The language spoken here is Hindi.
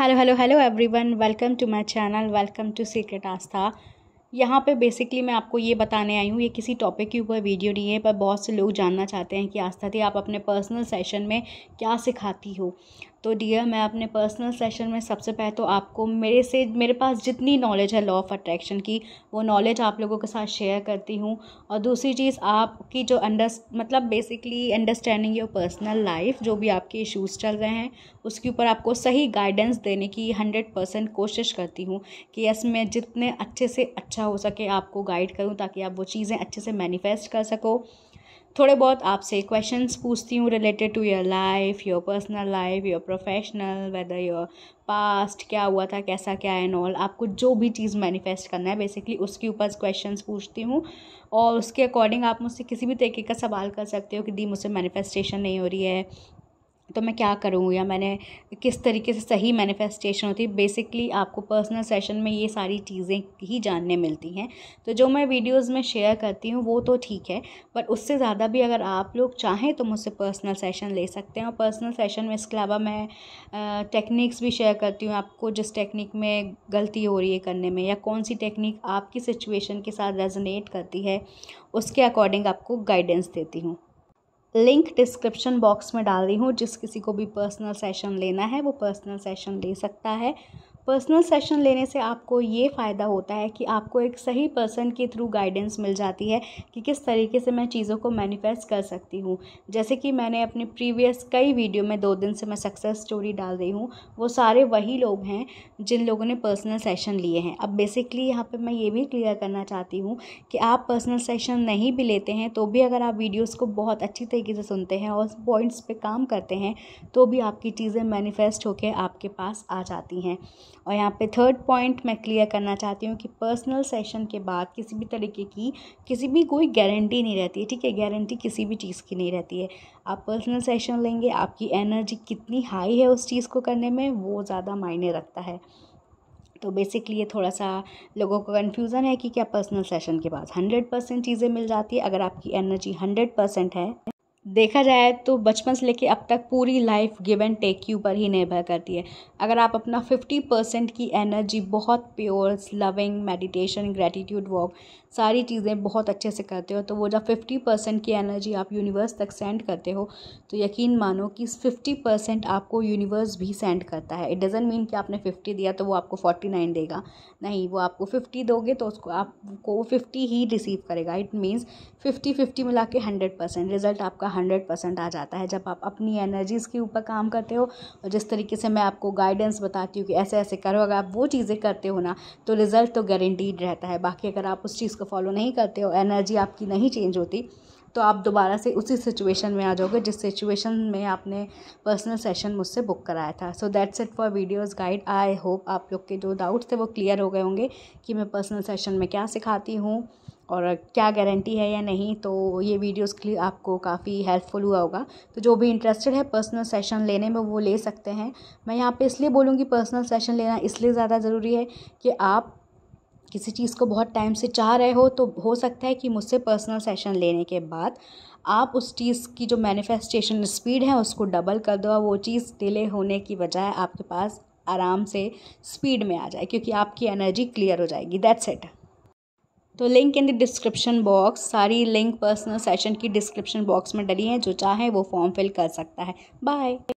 hello hello hello everyone welcome to my channel welcome to secret Aastha यहाँ पे बेसिकली मैं आपको ये बताने आई हूँ ये किसी टॉपिक के ऊपर वीडियो नहीं है पर बहुत से लोग जानना चाहते हैं कि आस्था थी आप अपने पर्सनल सेशन में क्या सिखाती हो तो डियर मैं अपने पर्सनल सेशन में सबसे पहले तो आपको मेरे से मेरे पास जितनी नॉलेज है लॉ ऑफ अट्रैक्शन की वो नॉलेज आप लोगों के साथ शेयर करती हूँ और दूसरी चीज़ आपकी जो अंडर मतलब basically understanding your personal life जो भी आपके इश्यूज़ चल रहे हैं उसके ऊपर आपको सही गाइडेंस देने की हंड्रेड परसेंट कोशिश करती हूँ कि यस मैं जितने अच्छे से अच्छा हो सके आपको गाइड करूँ ताकि आप वो चीज़ें अच्छे से मैनिफेस्ट कर सको थोड़े बहुत आपसे क्वेश्चंस पूछती हूँ related to your life your personal life your professional whether your past क्या हुआ था कैसा क्या एंड ऑल आपको जो भी चीज़ मैनिफेस्ट करना है बेसिकली उसके ऊपर क्वेश्चन पूछती हूँ और उसके अकॉर्डिंग आप मुझसे किसी भी तरीके का सवाल कर सकते हो कि दी मुझसे मैनिफेस्टेशन नहीं हो रही है तो मैं क्या करूँ या मैंने किस तरीके से सही मैनिफेस्टेशन होती है बेसिकली आपको पर्सनल सेशन में ये सारी चीज़ें ही जानने मिलती हैं तो जो मैं वीडियोस में शेयर करती हूँ वो तो ठीक है पर उससे ज़्यादा भी अगर आप लोग चाहें तो मुझसे पर्सनल सेशन ले सकते हैं और पर्सनल सेशन में इसके अलावा मैं टेक्निक्स भी शेयर करती हूँ आपको जिस टेक्निक में गलती हो रही है करने में या कौन सी टेक्निक आपकी सिचुएशन के साथ रेजोनेट करती है उसके अकॉर्डिंग आपको गाइडेंस देती हूँ लिंक डिस्क्रिप्शन बॉक्स में डाल रही हूँ जिस किसी को भी पर्सनल सेशन लेना है वो पर्सनल सेशन ले सकता है पर्सनल सेशन लेने से आपको ये फ़ायदा होता है कि आपको एक सही पर्सन के थ्रू गाइडेंस मिल जाती है कि किस तरीके से मैं चीज़ों को मैनिफेस्ट कर सकती हूँ जैसे कि मैंने अपने प्रीवियस कई वीडियो में दो दिन से मैं सक्सेस स्टोरी डाल रही हूँ वो सारे वही लोग हैं जिन लोगों ने पर्सनल सेशन लिए हैं अब बेसिकली यहाँ पर मैं ये भी क्लियर करना चाहती हूँ कि आप पर्सनल सेशन नहीं भी लेते हैं तो भी अगर आप वीडियोज़ को बहुत अच्छी तरीके से सुनते हैं और पॉइंट्स पर काम करते हैं तो भी आपकी चीज़ें मैनिफेस्ट होकर आपके पास आ जाती हैं और यहाँ पे थर्ड पॉइंट मैं क्लियर करना चाहती हूँ कि पर्सनल सेशन के बाद किसी भी तरीके की किसी भी कोई गारंटी नहीं रहती है ठीक है गारंटी किसी भी चीज़ की नहीं रहती है आप पर्सनल सेशन लेंगे आपकी एनर्जी कितनी हाई है उस चीज़ को करने में वो ज़्यादा मायने रखता है तो बेसिकली ये थोड़ा सा लोगों को कन्फ्यूज़न है कि क्या पर्सनल सेशन के बाद हंड्रेड परसेंट चीज़ें मिल जाती है अगर आपकी एनर्जी हंड्रेड परसेंट है देखा जाए तो बचपन से लेके अब तक पूरी life give and take you पर ही निर्भर करती है अगर आप अपना फिफ्टी परसेंट की एनर्जी बहुत pure loving meditation gratitude walk सारी चीज़ें बहुत अच्छे से करते हो तो वो जब फिफ्टी परसेंट की एनर्जी आप यूनिवर्स तक सेंड करते हो तो यकीन मानो कि फिफ्टी परसेंट आपको यूनिवर्स भी सेंड करता है इट डजेंट मीन कि आपने फिफ्टी दिया तो वो आपको फोर्टी नाइन देगा नहीं वो आपको फिफ्टी दोगे तो उसको आपको वो फिफ्टी ही रिसीव करेगा इट मीन्स फिफ्टी फिफ्टी मिला के हंड्रेड परसेंट रिजल्ट आपका हंड्रेड परसेंट आ जाता है जब आप अपनी एनर्जीज़ के ऊपर काम करते हो और जिस तरीके से मैं आपको गाइडेंस बताती हूँ कि ऐसे ऐसे करो अगर आप वो चीज़ें करते हो ना तो रिज़ल्ट तो गारंटीड रहता है बाकी अगर आप उस चीज़ को फॉलो नहीं करते हो एनर्जी आपकी नहीं चेंज होती तो आप दोबारा से उसी सिचुएशन में आ जाओगे जिस सिचुएशन में आपने पर्सनल सेशन मुझसे बुक कराया था so that's it for videos guys I hope आप लोग के जो डाउट्स थे वो क्लियर हो गए होंगे कि मैं पर्सनल सेशन में क्या सिखाती हूँ और क्या गारंटी है या नहीं तो ये वीडियोस के लिए आपको काफ़ी हेल्पफुल हुआ होगा तो जो भी इंटरेस्टेड है पर्सनल सेशन लेने में वो ले सकते हैं मैं यहाँ पे इसलिए बोलूँगी पर्सनल सेशन लेना इसलिए ज़्यादा ज़रूरी है कि आप किसी चीज़ को बहुत टाइम से चाह रहे हो तो हो सकता है कि मुझसे पर्सनल सेशन लेने के बाद आप उस चीज़ की जो मैनिफेस्टेशन स्पीड है उसको डबल कर दो और वो चीज़ डिले होने की बजाय आपके पास आराम से स्पीड में आ जाए क्योंकि आपकी एनर्जी क्लियर हो जाएगी दैट्स इट तो link in the description box सारी लिंक पर्सनल सेशन की डिस्क्रिप्शन बॉक्स में डली है जो चाहे वो फॉर्म फिल कर सकता है बाय